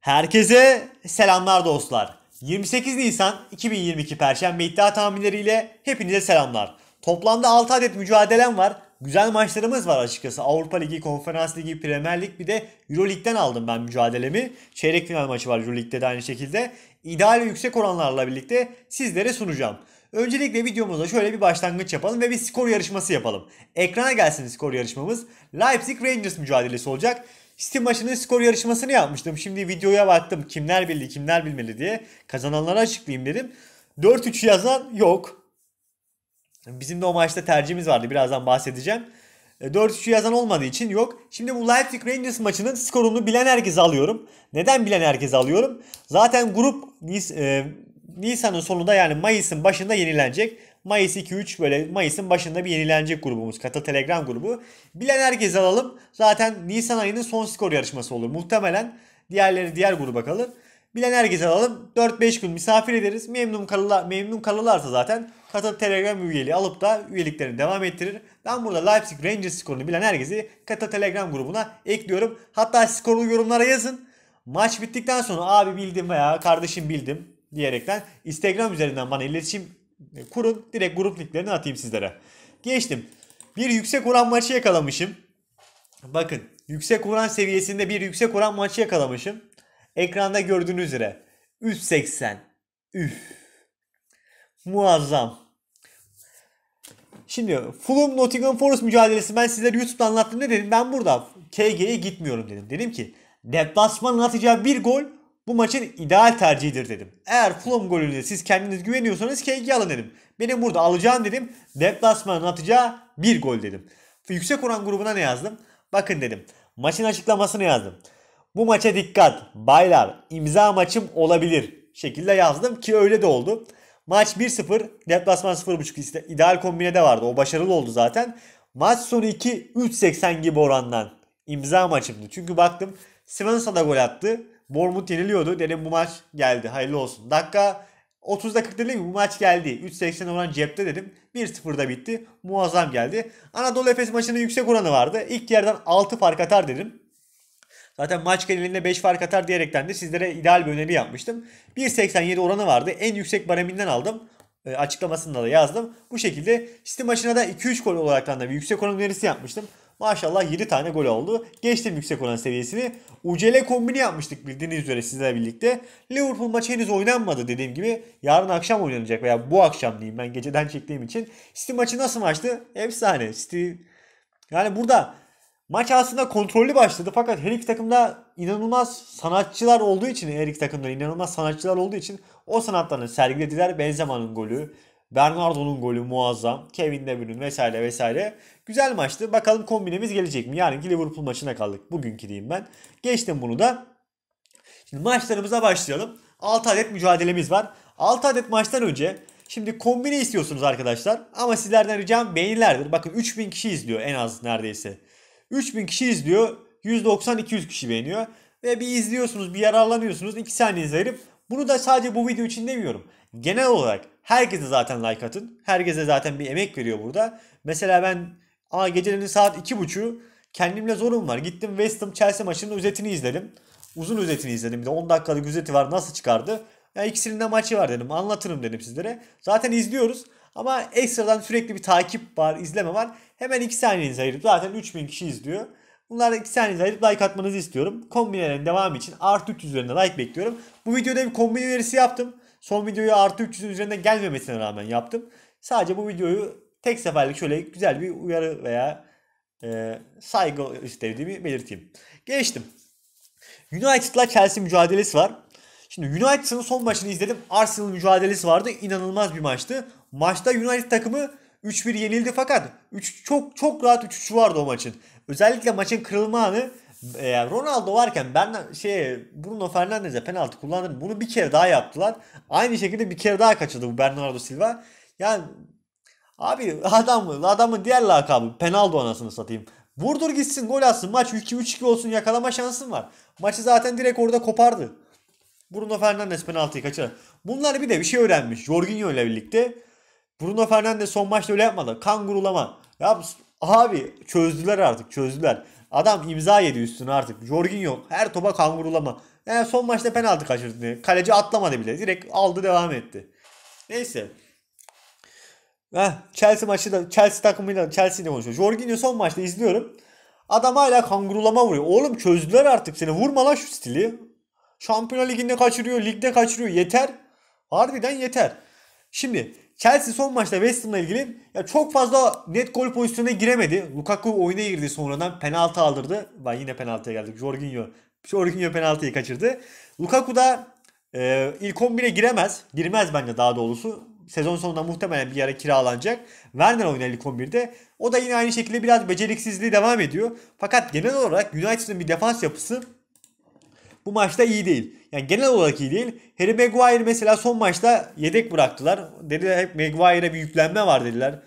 Herkese selamlar dostlar. 28 Nisan 2022 Perşembe iddia tahminleriyle hepinize selamlar. Toplamda 6 adet mücadelem var. Güzel maçlarımız var açıkçası. Avrupa Ligi, Konferans Ligi, Premier Lig bir de Euro Lig'den aldım ben mücadelemi. Çeyrek final maçı var Euro Lig'de de aynı şekilde. İdeal ve yüksek oranlarla birlikte sizlere sunacağım. Öncelikle videomuza şöyle bir başlangıç yapalım ve bir skor yarışması yapalım. Ekrana gelsin skor yarışmamız. Leipzig Rangers mücadelesi olacak. City maçının skor yarışmasını yapmıştım. Şimdi videoya baktım kimler bildi kimler bilmeli diye kazananlara açıklayayım dedim. 4-3 yazan yok. Bizim de o maçta tercihimiz vardı birazdan bahsedeceğim. 4-3'ü e, yazan olmadığı için yok. Şimdi bu Leipzig Rangers maçının skorunu bilen herkese alıyorum. Neden bilen herkese alıyorum? Zaten grup e, Nisan'ın sonunda yani Mayıs'ın başında yenilenecek. Mayıs 2-3 böyle Mayıs'ın başında bir yenilenecek grubumuz. Katıl Telegram grubu. Bilen herkes alalım. Zaten Nisan ayının son skor yarışması olur. Muhtemelen diğerleri diğer gruba kalır. Bilen herkes alalım. 4-5 gün misafir ederiz. Memnun, kalırlar, memnun kalırlarsa zaten Katıl Telegram üyeliği alıp da üyeliklerini devam ettirir. Ben burada Leipzig Rangers skorunu bilen herkesi Katıl Telegram grubuna ekliyorum. Hatta skoru yorumlara yazın. Maç bittikten sonra abi bildim veya kardeşim bildim diyerekten Instagram üzerinden bana iletişim kurun. Direkt grup linklerini atayım sizlere. Geçtim. Bir yüksek oran maçı yakalamışım. Bakın yüksek oran seviyesinde bir yüksek oran maçı yakalamışım. Ekranda gördüğünüz üzere 3.80. Üf. Muazzam. Şimdi Fulham Nottingham Forest mücadelesi ben sizlere YouTube'da anlattım ne dedim? Ben burada KG'ye gitmiyorum dedim. Dedim ki deplasmanın atacağı bir gol bu maçın ideal tercihidir dedim. Eğer Fulham golünde siz kendiniz güveniyorsanız KG alın dedim. Benim burada alacağım dedim. Deplasmanın atacağı bir gol dedim. Yüksek oran grubuna ne yazdım? Bakın dedim. Maçın açıklamasını yazdım. Bu maça dikkat. Baylar imza maçım olabilir şekilde yazdım ki öyle de oldu. Maç 1-0, deplasman 0.5 ideal kombine vardı. O başarılı oldu zaten. Maç sonu 2 3.80 gibi orandan imza maçımdı. Çünkü baktım Svensa da gol attı. Bournemouth yeniliyordu. Dedim bu maç geldi. Hayırlı olsun. Dakika 30'da 40 dedim bu maç geldi. 3.80 oran cepte dedim. 1-0'da bitti. Muazzam geldi. Anadolu Efes maçının yüksek oranı vardı. İlk yerden 6 fark atar dedim. Zaten maç genelinde 5 fark atar diyerekten de sizlere ideal bir öneri yapmıştım. 1.87 oranı vardı. En yüksek bareminden aldım. E, açıklamasında da yazdım. Bu şekilde City maçına da 2-3 gol olarak da bir yüksek oran önerisi yapmıştım. Maşallah 7 tane gol oldu. Geçtim yüksek olan seviyesini. Ucele kombini yapmıştık bildiğiniz üzere sizlerle birlikte. Liverpool maçı henüz oynanmadı dediğim gibi. Yarın akşam oynanacak veya bu akşam diyeyim ben geceden çektiğim için. City maçı nasıl maçtı? Efsane. City yani burada maç aslında kontrollü başladı fakat her iki takımda inanılmaz sanatçılar olduğu için her iki takımda inanılmaz sanatçılar olduğu için o sanatlarını sergilediler. Benzema'nın golü, Bernardo'nun golü muazzam. Kevin De Bruyne vesaire vesaire. Güzel maçtı. Bakalım kombinemiz gelecek mi? Yarınki Liverpool maçına kaldık. Bugünkü diyeyim ben. Geçtim bunu da. Şimdi maçlarımıza başlayalım. 6 adet mücadelemiz var. 6 adet maçtan önce Şimdi kombine istiyorsunuz arkadaşlar. Ama sizlerden ricam beğenilerdir. Bakın 3000 kişi izliyor en az neredeyse. 3000 kişi izliyor. 190-200 kişi beğeniyor. Ve bir izliyorsunuz bir yararlanıyorsunuz. 2 saniye verip bunu da sadece bu video için demiyorum. Genel olarak herkese zaten like atın. Herkese zaten bir emek veriyor burada. Mesela ben a gecelerin saat 2.30'u kendimle zorum var. Gittim West Ham Chelsea maçının özetini izledim. Uzun özetini izledim. Bir de 10 dakikalık özeti var. Nasıl çıkardı? Ya ikisinin de maçı var dedim. Anlatırım dedim sizlere. Zaten izliyoruz. Ama ekstradan sürekli bir takip var, izleme var. Hemen 2 saniyenizi ayırıp zaten 3000 kişi izliyor. Bunlar 2 saniyenizi ayırıp like atmanızı istiyorum. Kombinelerin devamı için artı 300 üzerinde like bekliyorum. Bu videoda bir kombin önerisi yaptım. Son videoyu artı 300'ün üzerinde gelmemesine rağmen yaptım. Sadece bu videoyu tek seferlik şöyle güzel bir uyarı veya e, saygı istediğimi belirteyim. Geçtim. United'la Chelsea mücadelesi var. Şimdi United'ın son maçını izledim. Arsenal mücadelesi vardı. İnanılmaz bir maçtı. Maçta United takımı 3-1 yenildi fakat 3 çok çok rahat 3-3 vardı o maçın. Özellikle maçın kırılma anı e, Ronaldo varken ben şey Bruno Fernandes'e penaltı kullandım. Bunu bir kere daha yaptılar. Aynı şekilde bir kere daha kaçırdı bu Bernardo Silva. Yani abi adamı adamın diğer lakabı penaldo anasını satayım. Vurdur gitsin gol atsın maç 2-3-2 olsun yakalama şansın var. Maçı zaten direkt orada kopardı. Bruno Fernandes penaltıyı kaçırır. Bunlar bir de bir şey öğrenmiş. Jorginho ile birlikte. Bruno Fernandes son maçta öyle yapmadı. Kangurulama. Ya abi çözdüler artık çözdüler. Adam imza yedi üstüne artık. Jorginho her topa kangurulama. Yani e, son maçta penaltı kaçırdı. Kaleci atlamadı bile. Direkt aldı devam etti. Neyse. Heh, Chelsea maçı da Chelsea takımıyla Chelsea ile konuşuyor. Jorginho son maçta izliyorum. Adam hala kangurulama vuruyor. Oğlum çözdüler artık seni. Vurma la şu stili. Şampiyonlar Ligi'nde kaçırıyor, ligde kaçırıyor. Yeter. Harbiden yeter. Şimdi Chelsea son maçta West Ham'la ilgili ya çok fazla net gol pozisyonuna giremedi. Lukaku oyuna girdi sonradan penaltı aldırdı. Ben yine penaltıya geldik. Jorginho. Jorginho penaltıyı kaçırdı. Lukaku da e, ilk 11'e giremez. Girmez bence daha doğrusu. Sezon sonunda muhtemelen bir yere kiralanacak. Werner oynar ilk 11'de. O da yine aynı şekilde biraz beceriksizliği devam ediyor. Fakat genel olarak United'ın bir defans yapısı bu maçta iyi değil. Yani genel olarak iyi değil. Harry Maguire mesela son maçta yedek bıraktılar. Dediler hep Maguire'e bir yüklenme var dediler.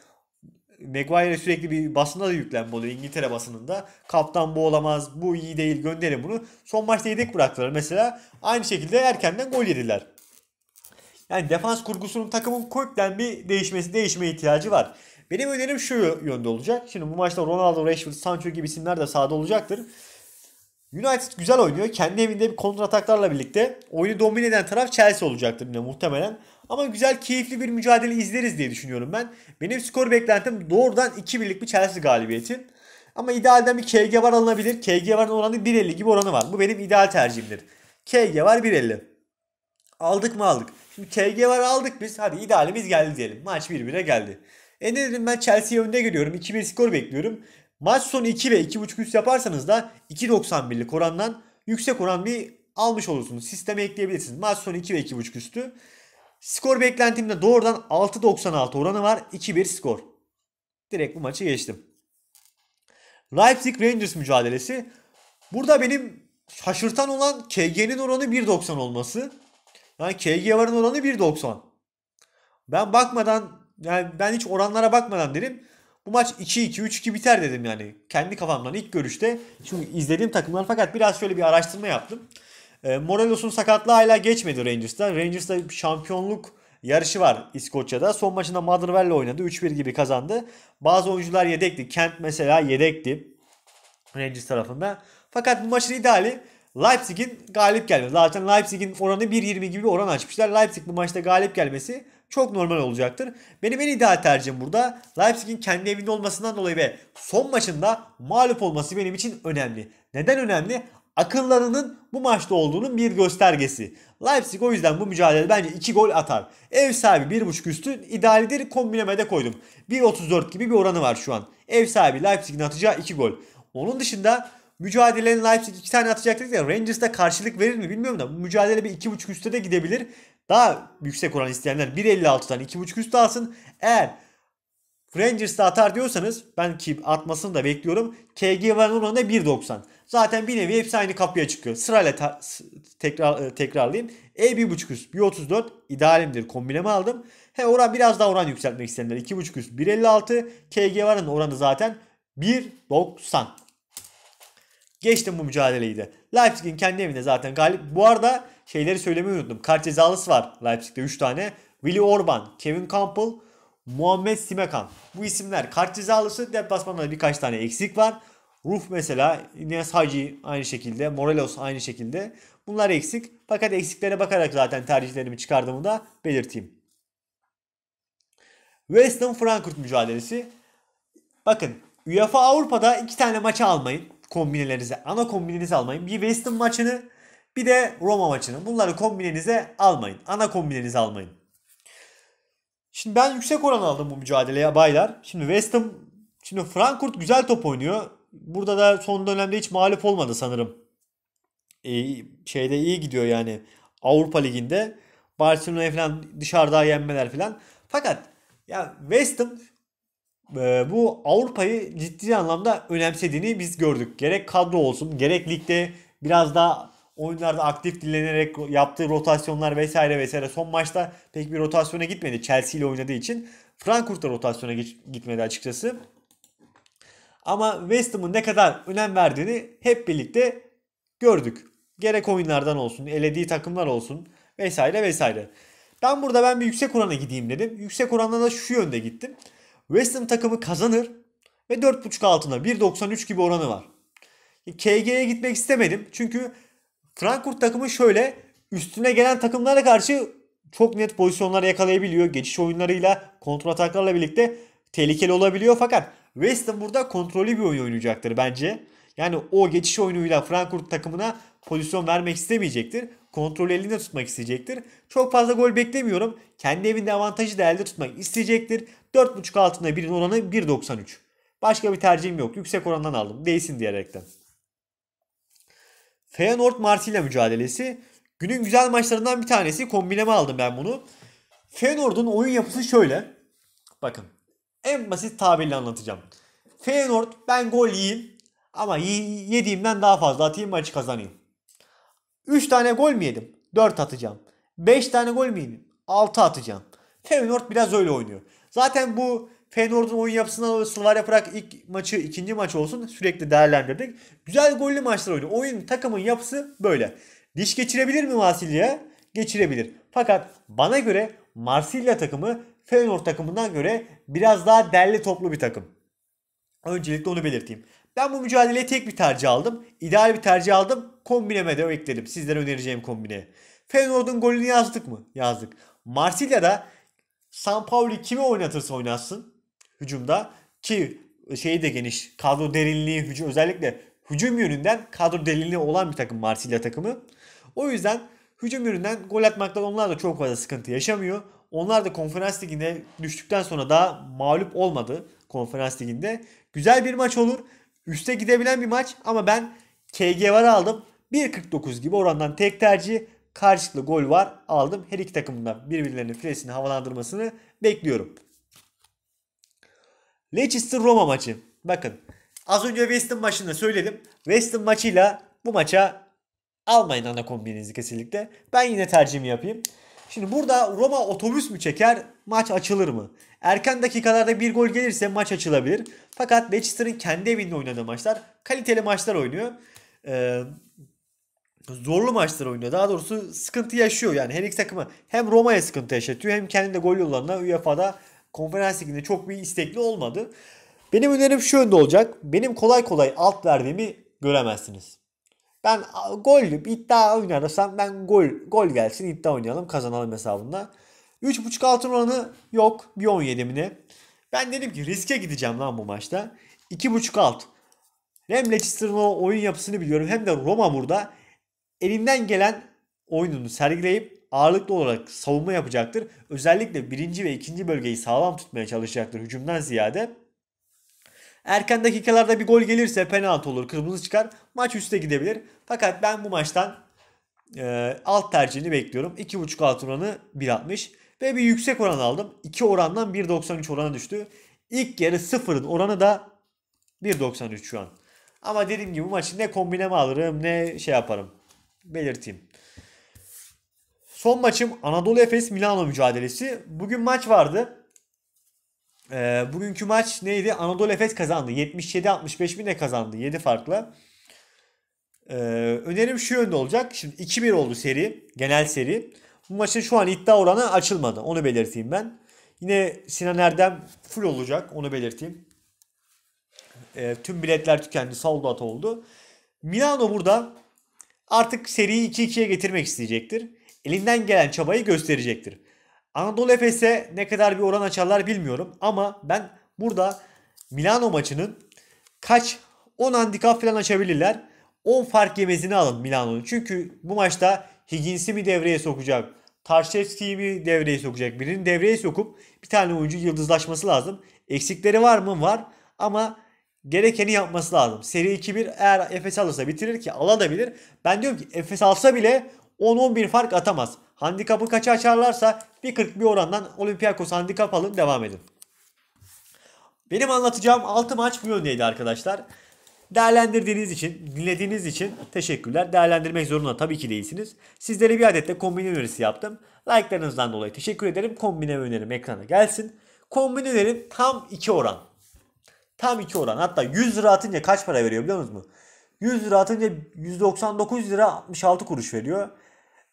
Maguire sürekli bir basında da yüklenme oluyor İngiltere basınında. Kaptan bu olamaz, bu iyi değil gönderin bunu. Son maçta yedek bıraktılar mesela. Aynı şekilde erkenden gol yediler. Yani defans kurgusunun takımın kökten bir değişmesi, değişme ihtiyacı var. Benim önerim şu yönde olacak. Şimdi bu maçta Ronaldo, Rashford, Sancho gibi isimler de sahada olacaktır. United güzel oynuyor. Kendi evinde bir kontrataklarla birlikte oyunu domine eden taraf Chelsea olacaktır yine muhtemelen. Ama güzel, keyifli bir mücadele izleriz diye düşünüyorum ben. Benim skor beklentim doğrudan 2 birlik bir Chelsea galibiyeti. Ama idealden bir KG var alınabilir. KG varın oranı 1.50 gibi oranı var. Bu benim ideal tercihimdir. KG var 1.50. Aldık mı aldık. Şimdi KG var aldık biz. Hadi idealimiz geldi diyelim. Maç 1-1'e geldi. E ne dedim ben Chelsea'yi önde görüyorum. 2-1 skor bekliyorum. Maç sonu 2 ve 2.5 üst yaparsanız da 2.91'lik orandan yüksek oran bir almış olursunuz. Sisteme ekleyebilirsiniz. Maç sonu 2 ve 2.5 üstü. Skor beklentimde doğrudan 6.96 oranı var. 2-1 skor. Direkt bu maçı geçtim. Leipzig Rangers mücadelesi. Burada benim şaşırtan olan KG'nin oranı 1.90 olması. Yani KG varın oranı 1.90. Ben bakmadan yani ben hiç oranlara bakmadan derim. Bu maç 2-2-3-2 biter dedim yani. Kendi kafamdan ilk görüşte. Çünkü izlediğim takımlar fakat biraz şöyle bir araştırma yaptım. E, ee, Morelos'un sakatlığı hala geçmedi Rangers'ta. Rangers'ta şampiyonluk yarışı var İskoçya'da. Son maçında Motherwell'le oynadı. 3-1 gibi kazandı. Bazı oyuncular yedekti. Kent mesela yedekti. Rangers tarafında. Fakat bu maçın ideali Leipzig'in galip gelmesi. Zaten Leipzig'in oranı 1.20 gibi bir oran açmışlar. Leipzig bu maçta galip gelmesi çok normal olacaktır. Benim en ideal tercihim burada Leipzig'in kendi evinde olmasından dolayı ve son maçında mağlup olması benim için önemli. Neden önemli? akıllarının bu maçta olduğunun bir göstergesi. Leipzig o yüzden bu mücadele bence 2 gol atar. Ev sahibi 1.5 üstü idealidir kombinemede koydum. 1.34 gibi bir oranı var şu an. Ev sahibi Leipzig'in atacağı 2 gol. Onun dışında mücadelenin Leipzig 2 tane atacak dedik ya Rangers'da karşılık verir mi bilmiyorum da mücadele bir 2.5 üstte de gidebilir daha yüksek oran isteyenler 1.56'dan 2.5 üstü alsın. Eğer Rangers'da atar diyorsanız ben ki atmasını da bekliyorum. KG varın oranı da 1.90. Zaten bir nevi hepsi aynı kapıya çıkıyor. Sırayla ta- tekrar e, tekrarlayayım. E 1.5 üst 1.34 idealimdir. Kombineme aldım. He oran biraz daha oran yükseltmek isteyenler 2.5 üst 1.56. KG varın oranı zaten 1.90. Geçtim bu mücadeleyi de. Leipzig'in kendi evinde zaten galip. Bu arada şeyleri söylemeyi unuttum. Kart cezalısı var Leipzig'te 3 tane. Willy Orban, Kevin Campbell, Muhammed Simekan. Bu isimler kart cezalısı. Deplasmanda birkaç tane eksik var. Ruf mesela, Ines Hacı aynı şekilde, Morelos aynı şekilde. Bunlar eksik. Fakat eksiklere bakarak zaten tercihlerimi çıkardığımı da belirteyim. West Ham Frankfurt mücadelesi. Bakın UEFA Avrupa'da iki tane maçı almayın kombinelerinize. Ana kombinenizi almayın. Bir West Ham maçını bir de Roma maçını. Bunları kombinenize almayın. Ana kombinenize almayın. Şimdi ben yüksek oran aldım bu mücadeleye baylar. Şimdi West Ham, şimdi Frankfurt güzel top oynuyor. Burada da son dönemde hiç mağlup olmadı sanırım. Ee, şeyde iyi gidiyor yani Avrupa Ligi'nde. Barcelona'ya falan dışarıda yenmeler falan. Fakat ya West Ham e, bu Avrupa'yı ciddi anlamda önemsediğini biz gördük. Gerek kadro olsun gerek ligde biraz daha oyunlarda aktif dinlenerek yaptığı rotasyonlar vesaire vesaire son maçta pek bir rotasyona gitmedi Chelsea ile oynadığı için. Frankfurt da rotasyona gitmedi açıkçası. Ama West Ham'ın ne kadar önem verdiğini hep birlikte gördük. Gerek oyunlardan olsun, elediği takımlar olsun vesaire vesaire. Ben burada ben bir yüksek orana gideyim dedim. Yüksek oranda da şu yönde gittim. West Ham takımı kazanır ve 4.5 altına 1.93 gibi oranı var. KG'ye gitmek istemedim. Çünkü Frankfurt takımı şöyle üstüne gelen takımlara karşı çok net pozisyonlar yakalayabiliyor. Geçiş oyunlarıyla, kontrol ataklarla birlikte tehlikeli olabiliyor. Fakat West Ham burada kontrollü bir oyun oynayacaktır bence. Yani o geçiş oyunuyla Frankfurt takımına pozisyon vermek istemeyecektir. kontrol elinde tutmak isteyecektir. Çok fazla gol beklemiyorum. Kendi evinde avantajı da elde tutmak isteyecektir. 4.5 altında birin oranı 1.93. Başka bir tercihim yok. Yüksek orandan aldım. Değsin diyerekten. Feyenoord Marsilya mücadelesi. Günün güzel maçlarından bir tanesi. Kombineme aldım ben bunu. Feyenoord'un oyun yapısı şöyle. Bakın. En basit tabirle anlatacağım. Feyenoord ben gol yiyeyim ama yediğimden daha fazla atayım maçı kazanayım. 3 tane gol mü yedim? 4 atacağım. 5 tane gol mü yedim? 6 atacağım. Feyenoord biraz öyle oynuyor. Zaten bu Feyenoord'un oyun yapısına dolayı Slavia Prag ilk maçı ikinci maç olsun sürekli değerlendirdik. Güzel gollü maçlar oynadı. Oyun takımın yapısı böyle. Diş geçirebilir mi Marsilya? Geçirebilir. Fakat bana göre Marsilya takımı Feyenoord takımından göre biraz daha derli toplu bir takım. Öncelikle onu belirteyim. Ben bu mücadeleye tek bir tercih aldım. İdeal bir tercih aldım. Kombineme de ekledim. Sizlere önereceğim kombineye. Feyenoord'un golünü yazdık mı? Yazdık. Marsilya'da San Pauli kimi oynatırsa oynasın hücumda ki şeyi de geniş. Kadro derinliği hücum özellikle hücum yönünden kadro derinliği olan bir takım Marsilya takımı. O yüzden hücum yönünden gol atmakta onlar da çok fazla sıkıntı yaşamıyor. Onlar da konferans liginde düştükten sonra daha mağlup olmadı konferans liginde. Güzel bir maç olur. Üste gidebilen bir maç ama ben KG var aldım. 1.49 gibi orandan tek tercih karşılıklı gol var aldım. Her iki takımın da birbirlerinin filesini havalandırmasını bekliyorum. Leicester Roma maçı. Bakın az önce Weston maçında söyledim. Weston maçıyla bu maça almayın ana kombinizi kesinlikle. Ben yine tercihimi yapayım. Şimdi burada Roma otobüs mü çeker maç açılır mı? Erken dakikalarda bir gol gelirse maç açılabilir. Fakat Leicester'ın kendi evinde oynadığı maçlar kaliteli maçlar oynuyor. Ee, zorlu maçlar oynuyor. Daha doğrusu sıkıntı yaşıyor yani her iki takımı. Hem Roma'ya sıkıntı yaşatıyor hem kendi de gol yollarına UEFA'da konferans liginde çok bir istekli olmadı. Benim önerim şu yönde olacak. Benim kolay kolay alt verdiğimi göremezsiniz. Ben gol iddia oynarsam ben gol gol gelsin iddia oynayalım kazanalım hesabında. 3.5 altın oranı yok. Bir 17'mine. Ben dedim ki riske gideceğim lan bu maçta. 2.5 alt. Hem Leicester'ın oyun yapısını biliyorum hem de Roma burada elinden gelen oyununu sergileyip ağırlıklı olarak savunma yapacaktır. Özellikle birinci ve ikinci bölgeyi sağlam tutmaya çalışacaktır hücumdan ziyade. Erken dakikalarda bir gol gelirse penaltı olur, kırmızı çıkar, maç üste gidebilir. Fakat ben bu maçtan e, alt tercihini bekliyorum. 2.5 alt oranı 1.60 ve bir yüksek oran aldım. 2 orandan 1.93 orana düştü. İlk yarı sıfırın oranı da 1.93 şu an. Ama dediğim gibi bu maçı ne kombineme alırım ne şey yaparım. Belirteyim. Son maçım Anadolu Efes Milano mücadelesi. Bugün maç vardı. E, bugünkü maç neydi? Anadolu Efes kazandı. 77-65 mi ne kazandı? 7 farkla. E, önerim şu yönde olacak. Şimdi 2-1 oldu seri. Genel seri. Bu maçın şu an iddia oranı açılmadı. Onu belirteyim ben. Yine Sinan Erdem full olacak. Onu belirteyim. E, tüm biletler tükendi. Soldat oldu. Milano burada artık seriyi 2-2'ye getirmek isteyecektir elinden gelen çabayı gösterecektir. Anadolu Efes'e ne kadar bir oran açarlar bilmiyorum ama ben burada Milano maçının kaç 10 handikap falan açabilirler. 10 fark yemesini alın Milano'nun. Çünkü bu maçta Higgins'i mi devreye sokacak? Tarşevski'yi mi devreye sokacak? Birini devreye sokup bir tane oyuncu yıldızlaşması lazım. Eksikleri var mı? Var. Ama gerekeni yapması lazım. Seri 2-1 eğer Efes alırsa bitirir ki alabilir. Ben diyorum ki Efes alsa bile 10-11 fark atamaz. Handikapı kaça açarlarsa 1.40 bir orandan Olympiakos handikap alın devam edin. Benim anlatacağım 6 maç bu yöndeydi arkadaşlar. Değerlendirdiğiniz için, dinlediğiniz için teşekkürler. Değerlendirmek zorunda tabii ki değilsiniz. Sizlere bir adet de kombine önerisi yaptım. Like'larınızdan dolayı teşekkür ederim. Kombine önerim ekrana gelsin. Kombine önerim tam 2 oran. Tam 2 oran. Hatta 100 lira atınca kaç para veriyor biliyor musunuz? 100 lira atınca 199 lira 66 kuruş veriyor.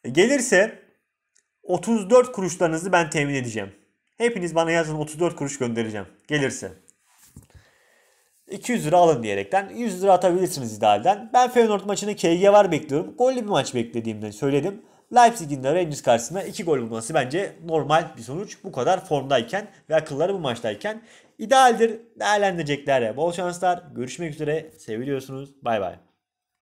E, gelirse 34 kuruşlarınızı ben temin edeceğim. Hepiniz bana yazın 34 kuruş göndereceğim. Gelirse. 200 lira alın diyerekten 100 lira atabilirsiniz idealden. Ben Feyenoord maçını KG var bekliyorum. Gollü bir maç beklediğimden söyledim. Leipzig'in de Rangers karşısında 2 gol bulması bence normal bir sonuç. Bu kadar formdayken ve akılları bu maçtayken idealdir. Değerlendirecekler. Bol şanslar. Görüşmek üzere. Seviliyorsunuz. Bay bay.